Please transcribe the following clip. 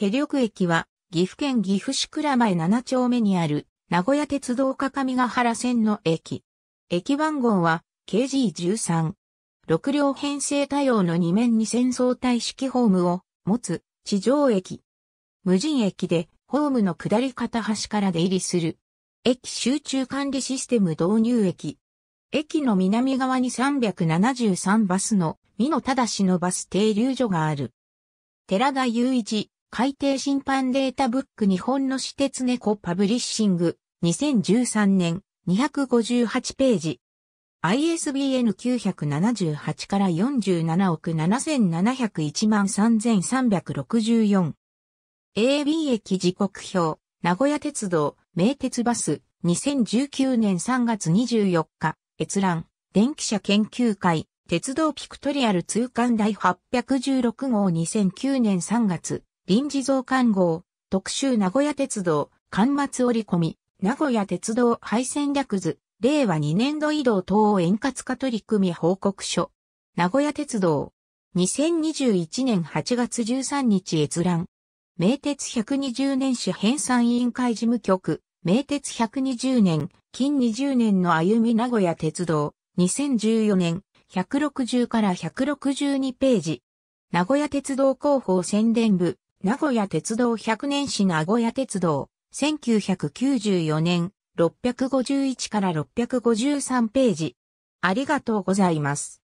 手力駅は、岐阜県岐阜市倉前7丁目にある、名古屋鉄道各が原線の駅。駅番号は、KG13。6両編成対応の2面に戦争体式ホームを持つ地上駅。無人駅でホームの下り片端から出入りする。駅集中管理システム導入駅。駅の南側に373バスの美濃忠のバス停留所がある。寺田雄一、海底審判データブック日本の私鉄猫パブリッシング2013年258ページ ISBN 978から47億7701万3364 AB 駅時刻表名古屋鉄道名鉄バス2019年3月24日閲覧電気車研究会鉄道ピクトリアル通貫第816号2009年3月臨時増刊号、特集名古屋鉄道、刊末折り込み、名古屋鉄道廃線略図、令和2年度移動等円滑化取り組み報告書。名古屋鉄道。2021年8月13日閲覧。名鉄120年史編纂委員会事務局。名鉄120年、近20年の歩み名古屋鉄道。2014年、160から162ページ。名古屋鉄道広報宣伝部。名古屋鉄道100年史名古屋鉄道、1994年、651から653ページ。ありがとうございます。